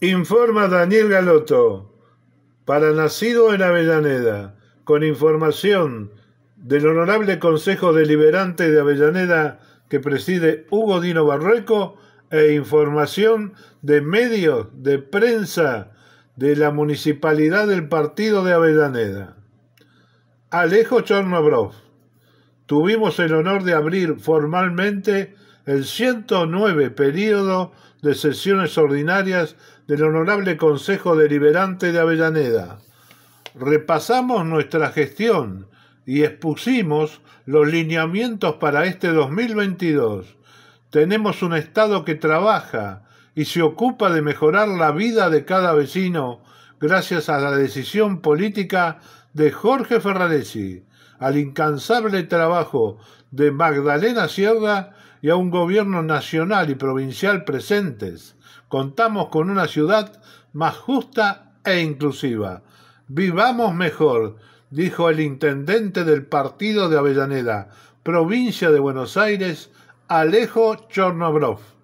Informa Daniel Galoto, para nacido en Avellaneda, con información del Honorable Consejo Deliberante de Avellaneda que preside Hugo Dino Barrueco e información de medios de prensa de la Municipalidad del Partido de Avellaneda. Alejo Chornobrov. Tuvimos el honor de abrir formalmente el 109 periodo de sesiones ordinarias del Honorable Consejo Deliberante de Avellaneda. Repasamos nuestra gestión y expusimos los lineamientos para este 2022. Tenemos un Estado que trabaja y se ocupa de mejorar la vida de cada vecino gracias a la decisión política de Jorge Ferraresi, al incansable trabajo de Magdalena Sierra y a un gobierno nacional y provincial presentes, contamos con una ciudad más justa e inclusiva. Vivamos mejor, dijo el intendente del partido de Avellaneda, provincia de Buenos Aires, Alejo Chornobrov.